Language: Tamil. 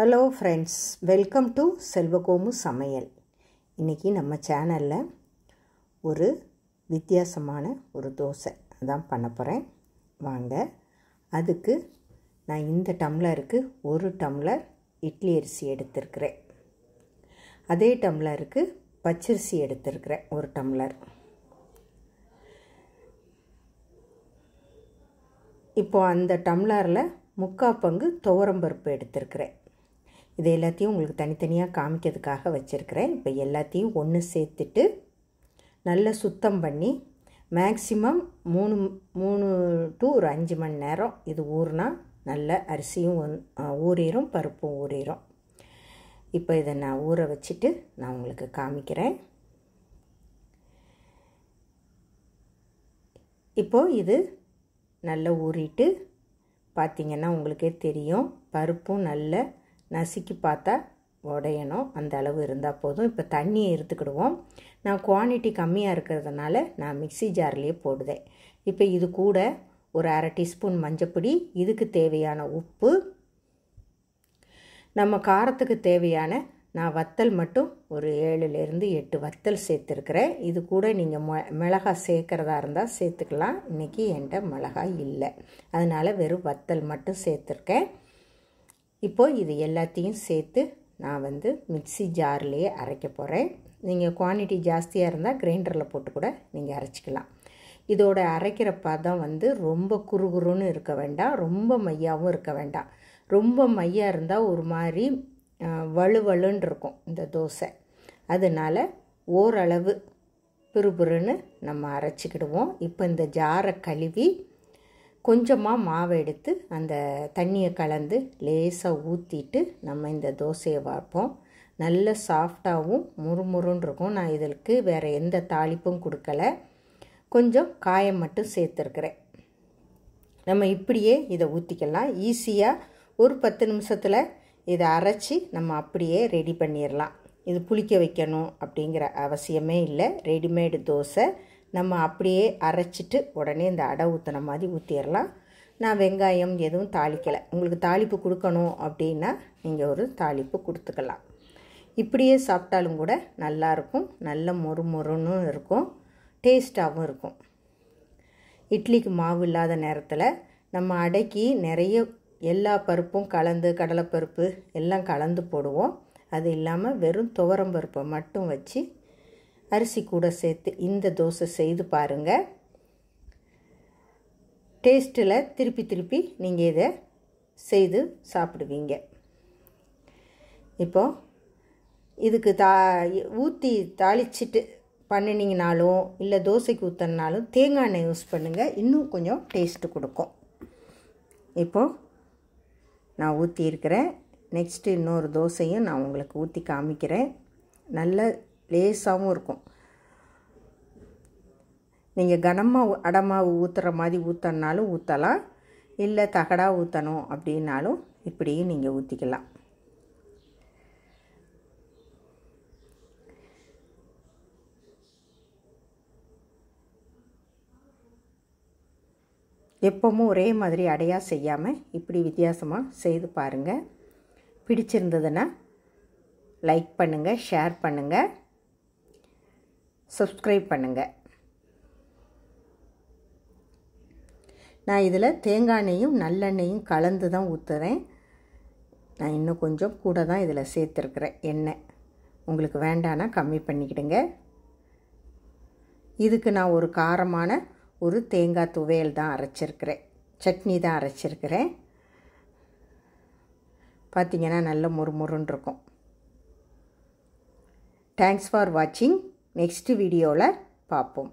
ஹலோ ஃப்ரெண்ட்ஸ் வெல்கம் டு செல்வகோமு சமையல் இன்றைக்கி நம்ம சேனலில் ஒரு வித்தியாசமான ஒரு தோசை தான் பண்ண போகிறேன் வாங்க அதுக்கு நான் இந்த டம்ளருக்கு ஒரு டம்ளர் இட்லி அரிசி எடுத்திருக்கிறேன் அதே டம்ளருக்கு பச்சரிசி எடுத்திருக்கிறேன் ஒரு டம்ளர் இப்போது அந்த டம்ளரில் முக்கால் பங்கு துவரம்பருப்பு எடுத்திருக்கிறேன் இது எல்லாத்தையும் உங்களுக்கு தனித்தனியாக காமிக்கிறதுக்காக வச்சுருக்கிறேன் இப்போ எல்லாத்தையும் ஒன்று சேர்த்துட்டு நல்லா சுத்தம் பண்ணி மேக்சிமம் மூணு மூணு டு ஒரு அஞ்சு மணி நேரம் இது ஊறுனா நல்ல அரிசியும் ஊறிடும் பருப்பும் ஊறிடும் இப்போ இதை நான் ஊற வச்சுட்டு நான் உங்களுக்கு காமிக்கிறேன் இப்போது இது நல்லா ஊறிட்டு பார்த்திங்கன்னா உங்களுக்கே தெரியும் பருப்பும் நல்ல நசுக்கி பார்த்தா உடையணும் அந்த அளவு இருந்தால் போதும் இப்போ தண்ணியை எடுத்துக்கிடுவோம் நான் குவான்டிட்டி கம்மியாக இருக்கிறதுனால நான் மிக்சி ஜார்லேயே போடுதேன் இப்போ இது கூட ஒரு அரை டீஸ்பூன் மஞ்சப்பொடி இதுக்கு தேவையான உப்பு நம்ம காரத்துக்கு தேவையான நான் வத்தல் மட்டும் ஒரு ஏழுலேருந்து எட்டு வத்தல் சேர்த்துருக்குறேன் இது கூட நீங்கள் மொ மிளகாய் சேர்க்குறதா இருந்தால் சேர்த்துக்கலாம் இன்றைக்கி என்கிட்ட மிளகாய் இல்லை அதனால் வெறும் வத்தல் மட்டும் சேர்த்துருக்கேன் இப்போது இது எல்லாத்தையும் சேர்த்து நான் வந்து மிக்சி ஜார்லேயே அரைக்க போகிறேன் நீங்கள் குவான்டிட்டி ஜாஸ்தியாக இருந்தால் கிரைண்டரில் போட்டு கூட நீங்கள் அரைச்சிக்கலாம் இதோட அரைக்கிற பதம் வந்து ரொம்ப குறுகுறுன்னு இருக்க வேண்டாம் ரொம்ப மையாகவும் இருக்க வேண்டாம் ரொம்ப மையாக இருந்தால் ஒரு மாதிரி வலுவலுன்னு இருக்கும் இந்த தோசை அதனால் ஓரளவு பிறுபிறுன்னு நம்ம அரைச்சிக்கிடுவோம் இப்போ இந்த ஜாரை கழுவி கொஞ்சமாக மாவை எடுத்து அந்த தண்ணியை கலந்து லேசாக ஊற்றிட்டு நம்ம இந்த தோசையை வார்ப்போம் நல்ல சாஃப்டாகவும் முறுமுறுன்னு இருக்கும் நான் இதற்கு வேறு எந்த தாளிப்பும் கொடுக்கல கொஞ்சம் காயம் மட்டும் சேர்த்துருக்குறேன் நம்ம இப்படியே இதை ஊற்றிக்கலாம் ஈஸியாக ஒரு பத்து நிமிஷத்தில் இதை அரைச்சி நம்ம அப்படியே ரெடி பண்ணிடலாம் இது புளிக்க வைக்கணும் அப்படிங்கிற அவசியமே இல்லை ரெடிமேடு தோசை நம்ம அப்படியே அரைச்சிட்டு உடனே இந்த அடை ஊற்றின மாதிரி ஊற்றிடலாம் நான் வெங்காயம் எதுவும் தாளிக்கலை உங்களுக்கு தாளிப்பு கொடுக்கணும் அப்படின்னா நீங்கள் ஒரு தாளிப்பு கொடுத்துக்கலாம் இப்படியே சாப்பிட்டாலும் கூட நல்லாயிருக்கும் நல்ல மொறு மொறுன்னு இருக்கும் டேஸ்ட்டாகவும் இருக்கும் இட்லிக்கு மாவு இல்லாத நேரத்தில் நம்ம அடைக்கி நிறைய எல்லா பருப்பும் கலந்து கடலைப்பருப்பு எல்லாம் கலந்து போடுவோம் அது இல்லாமல் வெறும் துவரம்பருப்பை மட்டும் வச்சு அரிசி கூட சேர்த்து இந்த தோசை செய்து பாருங்கள் டேஸ்ட்டில் திருப்பி திருப்பி நீங்கள் இதை செய்து சாப்பிடுவீங்க இப்போ இதுக்கு தா ஊற்றி தாளிச்சிட்டு பண்ணினீங்கனாலும் இல்லை தோசைக்கு ஊற்றினாலும் தேங்காய் எண்ணெய் யூஸ் பண்ணுங்கள் இன்னும் கொஞ்சம் டேஸ்ட்டு கொடுக்கும் இப்போது நான் ஊற்றியிருக்கிறேன் நெக்ஸ்ட்டு இன்னொரு தோசையும் நான் உங்களுக்கு ஊற்றி காமிக்கிறேன் நல்ல லேசாகவும் இருக்கும் நீங்கள் கனமாக அடமாக ஊற்றுற மாதிரி ஊற்றணுனாலும் ஊற்றலாம் இல்லை தகடாக ஊற்றணும் அப்படின்னாலும் இப்படியும் நீங்கள் ஊற்றிக்கலாம் எப்பவும் ஒரே மாதிரி அடையாக செய்யாமல் இப்படி வித்தியாசமாக செய்து பாருங்கள் பிடிச்சிருந்ததுன்னா லைக் பண்ணுங்கள் ஷேர் பண்ணுங்கள் சப்ஸ்கிரைப் பண்ணுங்கள் நான் இதில் தேங்காய் எண்ணெயும் நல்லெண்ணெயும் கலந்து தான் ஊற்றுறேன் நான் இன்னும் கொஞ்சம் கூட தான் இதில் சேர்த்துருக்குறேன் எண்ணெய் உங்களுக்கு வேண்டானா கம்மி பண்ணிக்கிடுங்க இதுக்கு நான் ஒரு காரமான ஒரு தேங்காய் துவையல் தான் அரைச்சிருக்கிறேன் சட்னி தான் அரைச்சிருக்கிறேன் பார்த்திங்கன்னா நல்ல முறுமுறுன்னு இருக்கும் தேங்க்ஸ் ஃபார் வாட்சிங் நெக்ஸ்ட் வீடியோவில் பார்ப்போம்